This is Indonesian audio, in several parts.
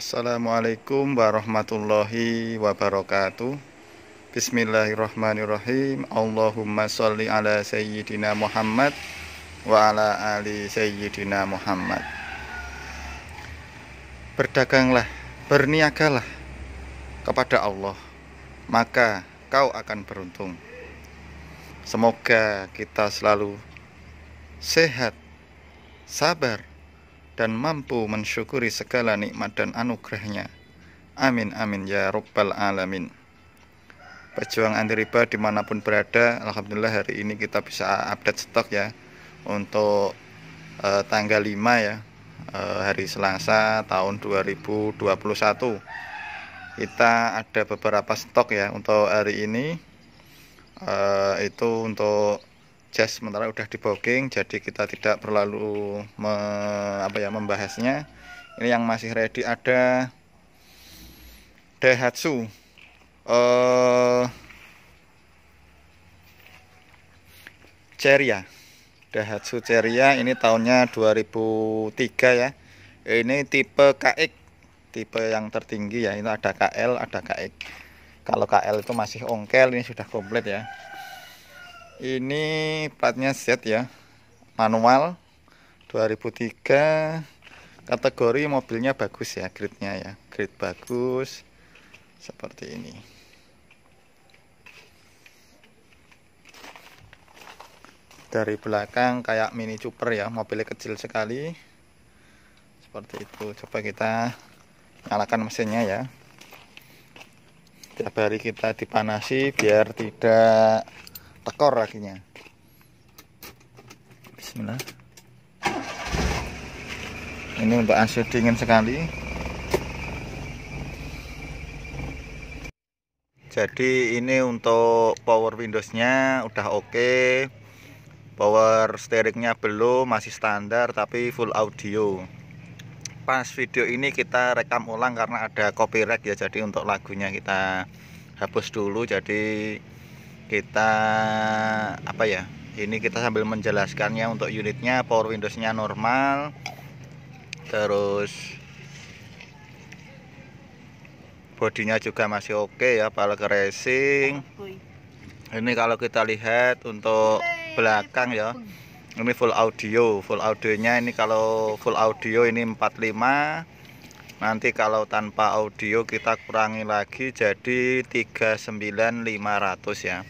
Assalamualaikum warahmatullahi wabarakatuh Bismillahirrahmanirrahim Allahumma sholli ala sayyidina Muhammad Wa ala ali sayyidina Muhammad Berdaganglah, berniagalah kepada Allah Maka kau akan beruntung Semoga kita selalu sehat, sabar, dan mampu mensyukuri segala nikmat dan anugerahnya. Amin amin ya robbal alamin. Pejuang anti riba dimanapun berada, alhamdulillah hari ini kita bisa update stok ya untuk eh, tanggal 5 ya eh, hari Selasa tahun 2021. Kita ada beberapa stok ya untuk hari ini eh, itu untuk jas sementara udah di booking jadi kita tidak perlu me, apa ya membahasnya ini yang masih ready ada Daihatsu eh Ceria Daihatsu Ceria ini tahunnya 2003 ya ini tipe KX tipe yang tertinggi ya ini ada KL ada KX kalau KL itu masih ongkel ini sudah komplit ya ini platnya Z ya manual 2003 kategori mobilnya bagus ya gridnya ya grid bagus seperti ini dari belakang kayak mini cooper ya mobilnya kecil sekali seperti itu coba kita nyalakan mesinnya ya tiap hari kita dipanasi biar tidak tekor akhirnya. bismillah ini untuk AC dingin sekali jadi ini untuk power windowsnya udah oke okay. power steeringnya belum masih standar tapi full audio pas video ini kita rekam ulang karena ada copyright ya jadi untuk lagunya kita hapus dulu jadi kita apa ya ini kita sambil menjelaskannya untuk unitnya power windowsnya normal terus bodinya juga masih oke okay ya pala racing ini kalau kita lihat untuk belakang ya ini full audio full audionya ini kalau full audio ini 45 nanti kalau tanpa audio kita kurangi lagi jadi 39500 ya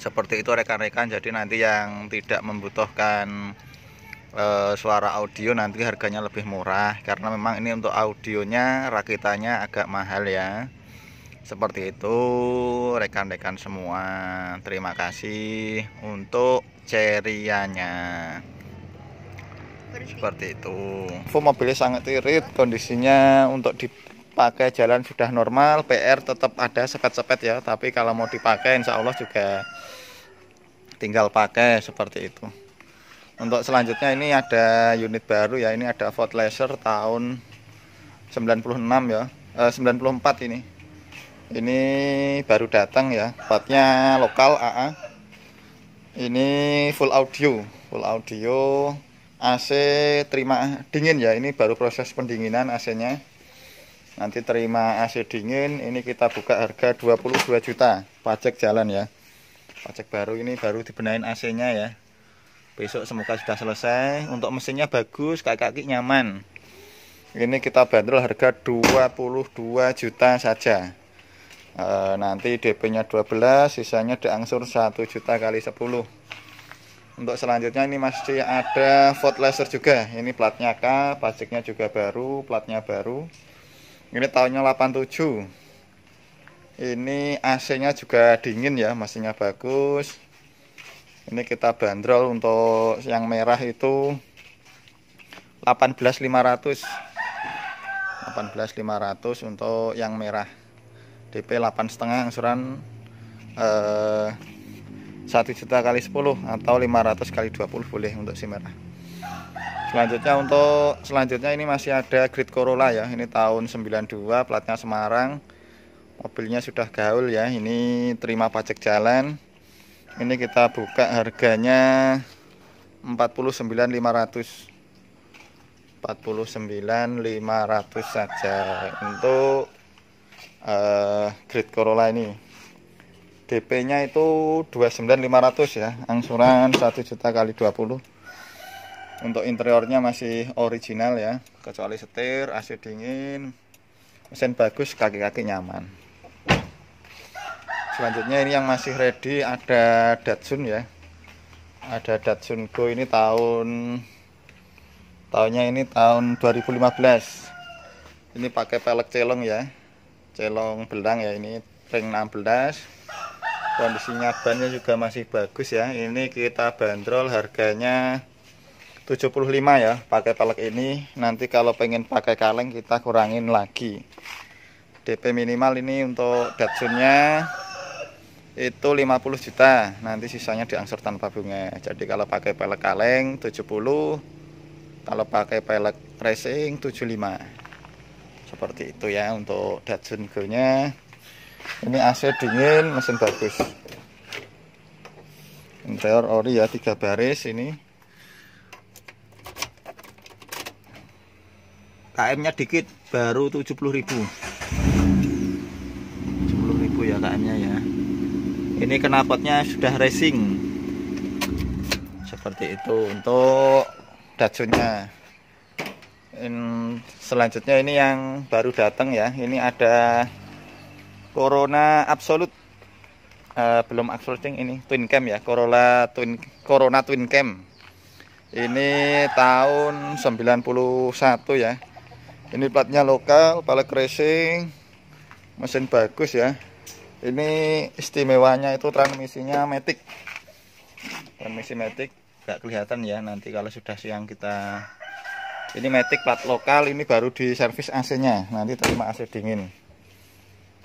seperti itu rekan-rekan jadi nanti yang tidak membutuhkan e, suara audio nanti harganya lebih murah karena memang ini untuk audionya rakitannya agak mahal ya seperti itu rekan-rekan semua terima kasih untuk cerianya seperti itu mobilnya sangat irit kondisinya untuk di pakai jalan sudah normal PR tetap ada sepet-sepet ya tapi kalau mau dipakai insya Allah juga tinggal pakai seperti itu untuk selanjutnya ini ada unit baru ya ini ada Ford Laser tahun 96 ya eh, 94 ini ini baru datang ya platnya lokal AA ini full audio full audio AC terima dingin ya ini baru proses pendinginan AC nya nanti terima AC dingin ini kita buka harga 22 juta pajak jalan ya pajak baru ini baru dibenahin AC nya ya besok semoga sudah selesai untuk mesinnya bagus kaki-kaki nyaman ini kita bandrol harga 22 juta saja e, nanti DP nya 12 sisanya diangsur 1 juta kali 10 untuk selanjutnya ini masih ada Ford Laser juga ini platnya K pajaknya juga baru platnya baru ini tahunnya 87 ini AC nya juga dingin ya mesinnya bagus ini kita bandrol untuk yang merah itu 18500 18500 untuk yang merah DP 8 setengah angsuran eh, 1 juta kali 10 atau 500 kali 20 boleh untuk si merah Selanjutnya untuk selanjutnya ini masih ada grid Corolla ya. Ini tahun 92 platnya Semarang. Mobilnya sudah gaul ya. Ini terima pajak jalan. Ini kita buka harganya 49.500. 49.500 saja untuk uh, grid Corolla ini. DP-nya itu 29.500 ya. Angsuran 1 juta kali 20 untuk interiornya masih original ya kecuali setir AC dingin mesin bagus kaki-kaki nyaman selanjutnya ini yang masih ready ada Datsun ya ada Datsun Go ini tahun tahunnya ini tahun 2015 ini pakai pelek celong ya celong belang ya ini ring 16 kondisinya bannya juga masih bagus ya ini kita bandrol harganya 75 ya pakai pelek ini nanti kalau pengen pakai kaleng kita kurangin lagi DP minimal ini untuk Datsunnya itu 50 juta nanti sisanya diangsur tanpa bunga jadi kalau pakai pelek kaleng 70 kalau pakai pelek racing 75 seperti itu ya untuk Datsun Go nya ini AC dingin mesin bagus interior ori ya tiga baris ini KM-nya dikit, baru 70.000. ribu ya KM-nya ya. Ini knalpotnya sudah racing. Seperti itu untuk datsun Selanjutnya ini yang baru datang ya. Ini ada Corona Absolute uh, belum outsourcing ini twin cam ya Corolla twin Corona twin cam ini tahun 91 ya ini platnya lokal palek racing mesin bagus ya ini istimewanya itu transmisinya metik, transmisi metik. gak kelihatan ya nanti kalau sudah siang kita ini metik, plat lokal ini baru di servis AC nya nanti terima AC dingin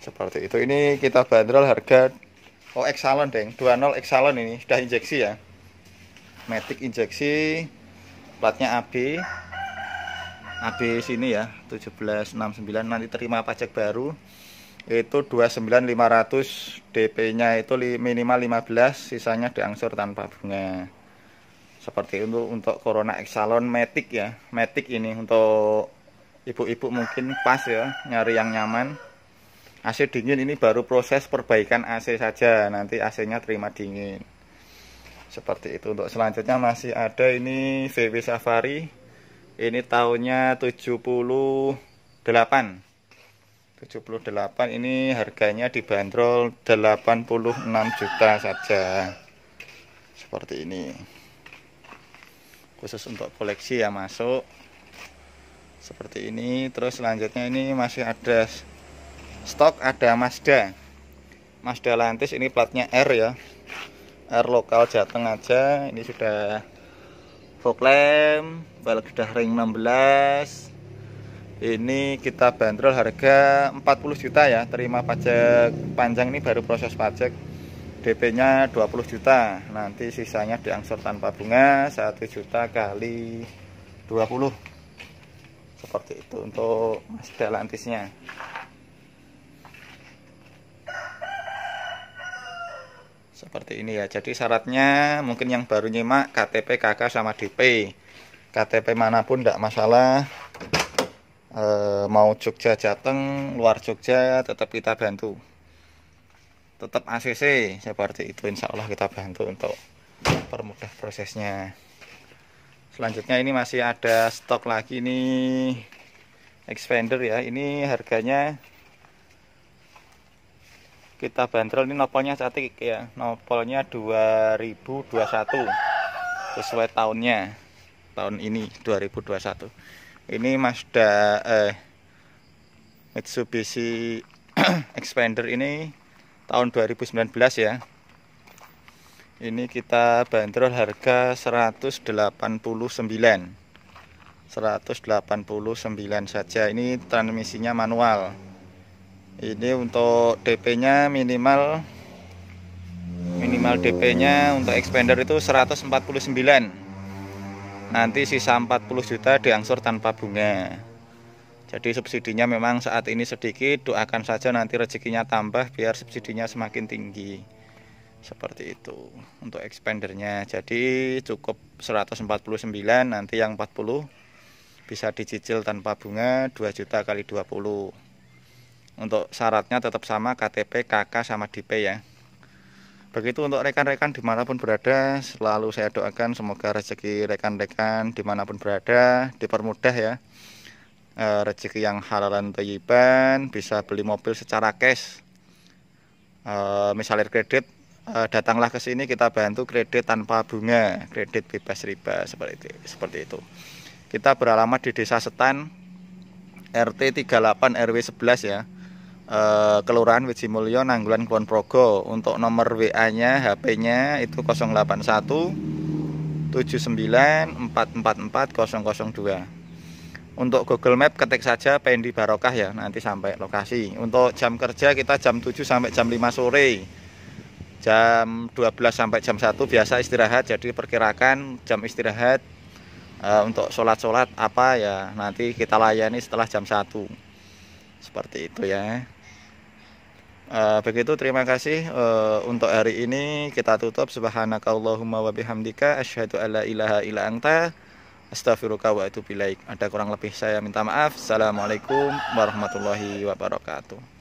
seperti itu ini kita bandrol harga oh exalon deng 20 exalon ini sudah injeksi ya Metik injeksi platnya AB habis ini ya 1769 nanti terima pajak baru itu 29500 DP nya itu minimal 15 sisanya diangsur tanpa bunga seperti untuk untuk Corona Exalon Matic ya Matic ini untuk ibu-ibu mungkin pas ya nyari yang nyaman AC dingin ini baru proses perbaikan AC saja nanti AC nya terima dingin seperti itu untuk selanjutnya masih ada ini VW Safari ini tahunnya 78 78 ini harganya dibanderol 86 juta saja seperti ini khusus untuk koleksi ya masuk seperti ini terus selanjutnya ini masih ada stok ada Mazda Mazda Lantis ini platnya R ya R lokal Jateng aja ini sudah lamp, balik sudah ring 16 ini kita bandrol harga 40 juta ya terima pajak panjang ini baru proses pajak DP nya 20 juta nanti sisanya diangsur tanpa bunga 1 juta kali 20 seperti itu untuk mas dalantisnya seperti ini ya jadi syaratnya mungkin yang baru nyimak KTP KK sama DP KTP manapun tidak masalah e, mau Jogja Jateng luar Jogja tetap kita bantu tetap ACC seperti itu Insya Allah kita bantu untuk permudah prosesnya selanjutnya ini masih ada stok lagi nih expander ya ini harganya kita bandrol ini nopolnya cantik ya nopolnya 2021 sesuai tahunnya tahun ini 2021 ini Mazda eh, Mitsubishi Expander ini tahun 2019 ya ini kita bandrol harga 189 189 saja ini transmisinya manual ini untuk DP nya minimal minimal DP nya untuk expander itu 149 nanti sisa 40 juta diangsur tanpa bunga jadi subsidinya memang saat ini sedikit doakan saja nanti rezekinya tambah biar subsidinya semakin tinggi seperti itu untuk expandernya jadi cukup 149 nanti yang 40 bisa dicicil tanpa bunga 2 juta kali 20 untuk syaratnya tetap sama KTP, KK, sama DP ya. Begitu untuk rekan-rekan dimanapun berada, selalu saya doakan semoga rezeki rekan-rekan dimanapun berada dipermudah ya. E, rezeki yang halalan dan bisa beli mobil secara cash. E, misalnya kredit, e, datanglah ke sini kita bantu kredit tanpa bunga, kredit bebas riba seperti itu. Seperti itu. Kita beralamat di Desa Setan, RT 38 RW 11 ya. Eh, Kelurahan Wijimulyo Nanggulan Kulon Progo untuk nomor WA-nya HP-nya itu 081 79 444 002 untuk Google Map ketik saja Pendi Barokah ya nanti sampai lokasi untuk jam kerja kita jam 7 sampai jam 5 sore jam 12 sampai jam 1 biasa istirahat jadi perkirakan jam istirahat e, untuk sholat-sholat apa ya nanti kita layani setelah jam 1 seperti itu ya Uh, begitu terima kasih uh, untuk hari ini kita tutup subhanakallahumma wa bihamdika asyhadu alla ilaha illa anta astaghfiruka wa atubu ilaik. Ada kurang lebih saya minta maaf. Assalamualaikum warahmatullahi wabarakatuh.